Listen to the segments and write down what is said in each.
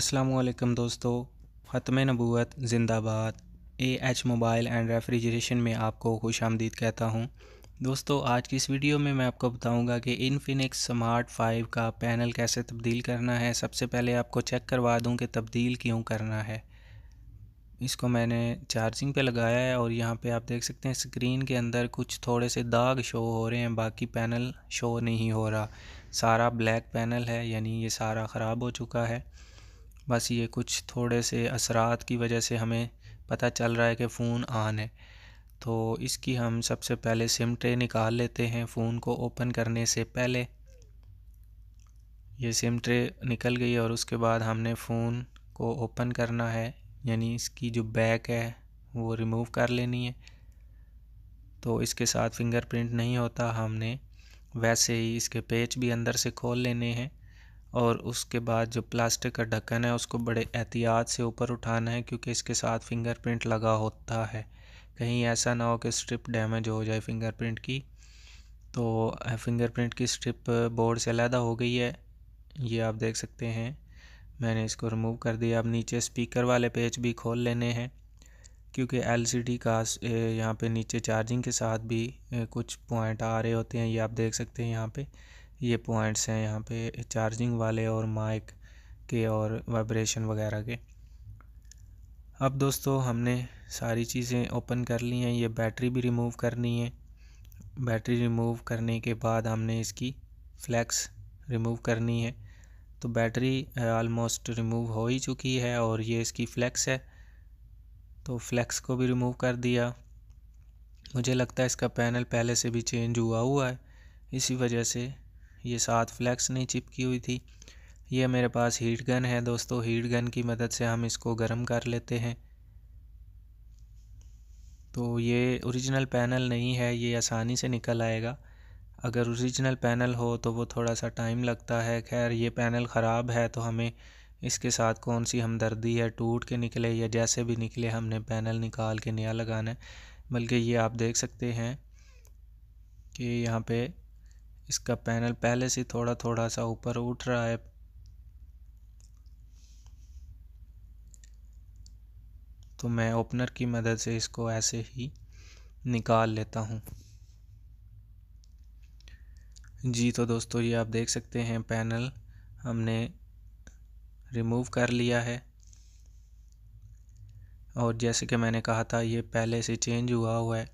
असलकम दोस्तों ख़त्म नबूत ज़िंदाबाद A H mobile and refrigeration में आपको खुश आमदीद कहता हूँ दोस्तों आज की इस वीडियो में मैं आपको बताऊंगा कि इनफिनिक्स स्मार्ट 5 का पैनल कैसे तब्दील करना है सबसे पहले आपको चेक करवा दूं कि तब्दील क्यों करना है इसको मैंने चार्जिंग पे लगाया है और यहाँ पे आप देख सकते हैं स्क्रीन के अंदर कुछ थोड़े से दाग शो हो रहे हैं बाकी पैनल शो नहीं हो रहा सारा ब्लैक पैनल है यानी ये सारा ख़राब हो चुका है बस ये कुछ थोड़े से असरात की वजह से हमें पता चल रहा है कि फ़ोन आन है तो इसकी हम सबसे पहले सिम ट्रे निकाल लेते हैं फ़ोन को ओपन करने से पहले ये सिम ट्रे निकल गई और उसके बाद हमने फ़ोन को ओपन करना है यानी इसकी जो बैक है वो रिमूव कर लेनी है तो इसके साथ फिंगरप्रिंट नहीं होता हमने वैसे ही इसके पेज भी अंदर से खोल लेने हैं और उसके बाद जो प्लास्टिक का ढक्कन है उसको बड़े एहतियात से ऊपर उठाना है क्योंकि इसके साथ फिंगरप्रिंट लगा होता है कहीं ऐसा ना हो कि स्ट्रिप डैमेज हो जाए फिंगरप्रिंट की तो फिंगरप्रिंट की स्ट्रिप बोर्ड से अलहदा हो गई है ये आप देख सकते हैं मैंने इसको रिमूव कर दिया अब नीचे स्पीकर वाले पेज भी खोल लेने हैं क्योंकि एलसीडी का यहाँ पे नीचे चार्जिंग के साथ भी कुछ पॉइंट आ रहे होते हैं ये आप देख सकते हैं यहाँ पर ये पॉइंट्स हैं यहाँ पे चार्जिंग वाले और माइक के और वाइब्रेशन वगैरह के अब दोस्तों हमने सारी चीज़ें ओपन कर ली हैं ये बैटरी भी रिमूव करनी है बैटरी रिमूव करने के बाद हमने इसकी फ्लैक्स रिमूव करनी है तो बैटरी आलमोस्ट रिमूव हो ही चुकी है और ये इसकी फ्लैक्स है तो फ्लैक्स को भी रिमूव कर दिया मुझे लगता है इसका पैनल पहले से भी चेंज हुआ हुआ है इसी वजह से ये सात फ्लैक्स नहीं चिपकी हुई थी ये मेरे पास हीट गन है दोस्तों हीट गन की मदद से हम इसको गर्म कर लेते हैं तो ये ओरिजिनल पैनल नहीं है ये आसानी से निकल आएगा अगर ओरिजिनल पैनल हो तो वो थोड़ा सा टाइम लगता है खैर ये पैनल ख़राब है तो हमें इसके साथ कौन सी हमदर्दी है टूट के निकले या जैसे भी निकले हमने पैनल निकाल के नया लगाना है बल्कि ये आप देख सकते हैं कि यहाँ पे इसका पैनल पहले से थोड़ा थोड़ा सा ऊपर उठ रहा है तो मैं ओपनर की मदद से इसको ऐसे ही निकाल लेता हूँ जी तो दोस्तों ये आप देख सकते हैं पैनल हमने रिमूव कर लिया है और जैसे कि मैंने कहा था ये पहले से चेंज हुआ हुआ है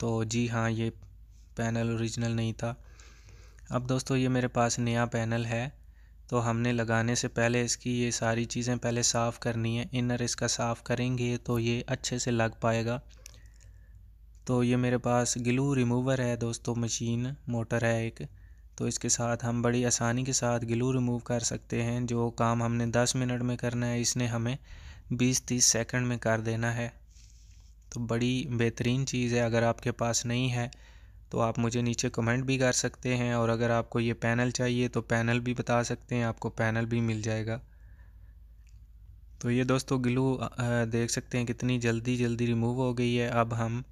तो जी हाँ ये पैनल ओरिजिनल नहीं था अब दोस्तों ये मेरे पास नया पैनल है तो हमने लगाने से पहले इसकी ये सारी चीज़ें पहले साफ़ करनी है इनर इसका साफ़ करेंगे तो ये अच्छे से लग पाएगा तो ये मेरे पास ग्लू रिमूवर है दोस्तों मशीन मोटर है एक तो इसके साथ हम बड़ी आसानी के साथ ग्लू रिमूव कर सकते हैं जो काम हमने 10 मिनट में करना है इसने हमें 20-30 सेकंड में कर देना है तो बड़ी बेहतरीन चीज़ है अगर आपके पास नहीं है तो आप मुझे नीचे कमेंट भी कर सकते हैं और अगर आपको ये पैनल चाहिए तो पैनल भी बता सकते हैं आपको पैनल भी मिल जाएगा तो ये दोस्तों ग्लू देख सकते हैं कितनी जल्दी जल्दी रिमूव हो गई है अब हम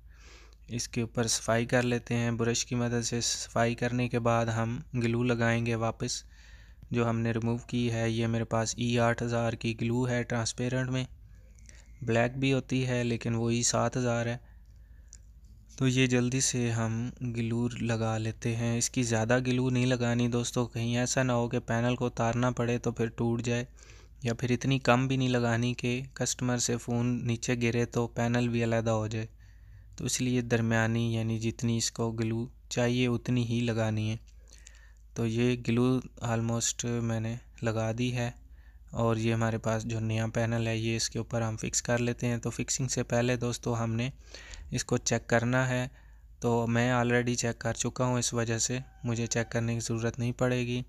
इसके ऊपर सफाई कर लेते हैं ब्रश की मदद से सफाई करने के बाद हम ग्लू लगाएंगे वापस जो हमने रिमूव की है ये मेरे पास ई e आठ हज़ार की ग्लू है ट्रांसपेरेंट में ब्लैक भी होती है लेकिन वो ई e सात हज़ार है तो ये जल्दी से हम ग्लू लगा लेते हैं इसकी ज़्यादा ग्लू नहीं लगानी दोस्तों कहीं ऐसा ना हो कि पैनल को उतारना पड़े तो फिर टूट जाए या फिर इतनी कम भी नहीं लगानी कि कस्टमर से फ़ोन नीचे गिरे तो पैनल भी अलहदा हो जाए तो इसलिए दरमियानी यानी जितनी इसको ग्लू चाहिए उतनी ही लगानी है तो ये ग्लू आलमोस्ट मैंने लगा दी है और ये हमारे पास जो नया पैनल है ये इसके ऊपर हम फिक्स कर लेते हैं तो फिक्सिंग से पहले दोस्तों हमने इसको चेक करना है तो मैं ऑलरेडी चेक कर चुका हूँ इस वजह से मुझे चेक करने की ज़रूरत नहीं पड़ेगी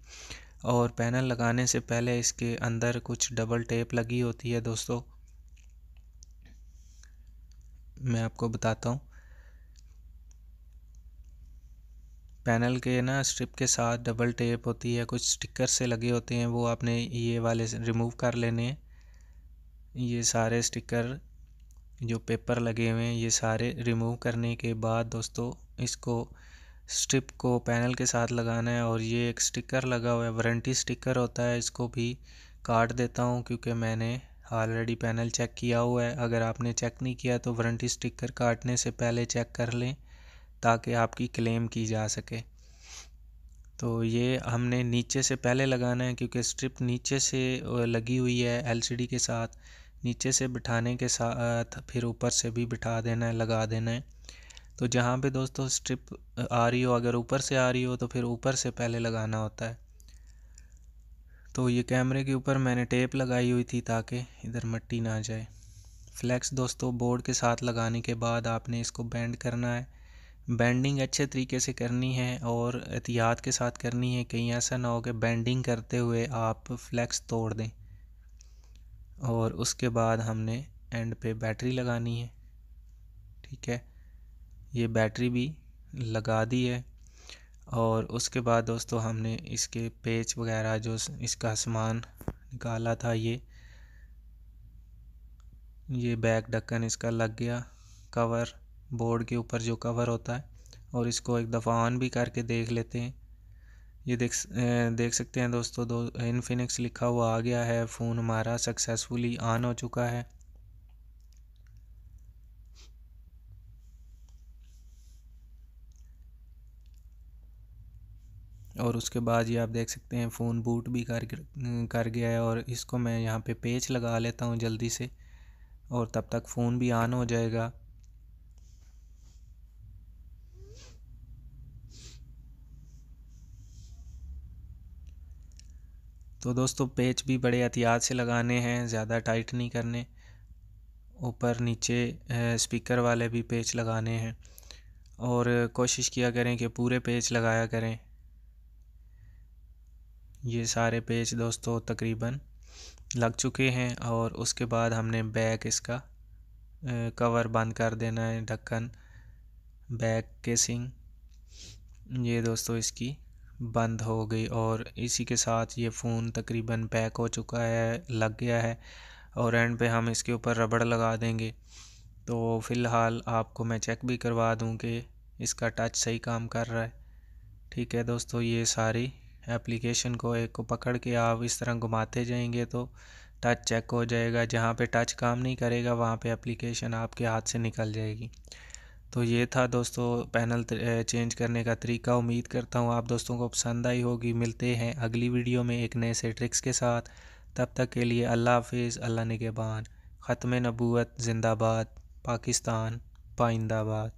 और पैनल लगाने से पहले इसके अंदर कुछ डबल टेप लगी होती है दोस्तों मैं आपको बताता हूँ पैनल के ना स्ट्रिप के साथ डबल टेप होती है कुछ स्टिकर से लगे होते हैं वो आपने ये वाले रिमूव कर लेने हैं ये सारे स्टिकर जो पेपर लगे हुए हैं ये सारे रिमूव करने के बाद दोस्तों इसको स्ट्रिप को पैनल के साथ लगाना है और ये एक स्टिकर लगा हुआ है वारंटी स्टिकर होता है इसको भी काट देता हूँ क्योंकि मैंने ऑलरेडी पैनल चेक किया हुआ है अगर आपने चेक नहीं किया तो वारंटी स्टिकर काटने से पहले चेक कर लें ताकि आपकी क्लेम की जा सके तो ये हमने नीचे से पहले लगाना है क्योंकि स्ट्रिप नीचे से लगी हुई है एलसीडी के साथ नीचे से बिठाने के साथ फिर ऊपर से भी बिठा देना है लगा देना है तो जहाँ पे दोस्तों स्ट्रिप आ रही हो अगर ऊपर से आ रही हो तो फिर ऊपर से पहले लगाना होता है तो ये कैमरे के ऊपर मैंने टेप लगाई हुई थी ताकि इधर मट्टी ना जाए फ्लैक्स दोस्तों बोर्ड के साथ लगाने के बाद आपने इसको बैंड करना है बैंडिंग अच्छे तरीके से करनी है और एहतियात के साथ करनी है कहीं ऐसा ना हो कि बैंडिंग करते हुए आप फ्लैक्स तोड़ दें और उसके बाद हमने एंड पे बैटरी लगानी है ठीक है ये बैटरी भी लगा दी है और उसके बाद दोस्तों हमने इसके पेच वगैरह जो इसका सामान निकाला था ये ये बैक ढक्कन इसका लग गया कवर बोर्ड के ऊपर जो कवर होता है और इसको एक दफ़ा ऑन भी करके देख लेते हैं ये देख देख सकते हैं दोस्तों दो इनफिनिक्स लिखा हुआ आ गया है फ़ोन हमारा सक्सेसफुली ऑन हो चुका है और उसके बाद ये आप देख सकते हैं फ़ोन बूट भी कर कर गया है और इसको मैं यहाँ पे पेच लगा लेता हूँ जल्दी से और तब तक फ़ोन भी ऑन हो जाएगा तो दोस्तों पेच भी बड़े एहतियात से लगाने हैं ज़्यादा टाइट नहीं करने ऊपर नीचे स्पीकर वाले भी पेच लगाने हैं और कोशिश किया करें कि पूरे पेच लगाया करें ये सारे पेच दोस्तों तकरीबन लग चुके हैं और उसके बाद हमने बैक इसका कवर बंद कर देना है ढक्कन बैक केसिंग ये दोस्तों इसकी बंद हो गई और इसी के साथ ये फ़ोन तकरीबन पैक हो चुका है लग गया है और एंड पे हम इसके ऊपर रबड़ लगा देंगे तो फ़िलहाल आपको मैं चेक भी करवा दूँ कि इसका टच सही काम कर रहा है ठीक है दोस्तों ये सारी एप्लीकेशन को एक को पकड़ के आप इस तरह घुमाते जाएंगे तो टच चेक हो जाएगा जहाँ पे टच काम नहीं करेगा वहाँ पे एप्लीकेशन आपके हाथ से निकल जाएगी तो ये था दोस्तों पैनल चेंज करने का तरीका उम्मीद करता हूँ आप दोस्तों को पसंद आई होगी मिलते हैं अगली वीडियो में एक नए से ट्रिक्स के साथ तब तक के लिए अल्लाह हाफिज़ अल्लाह नगेबान ख़त्म नबूत ज़िंदाबाद पाकिस्तान पाइंदाबाद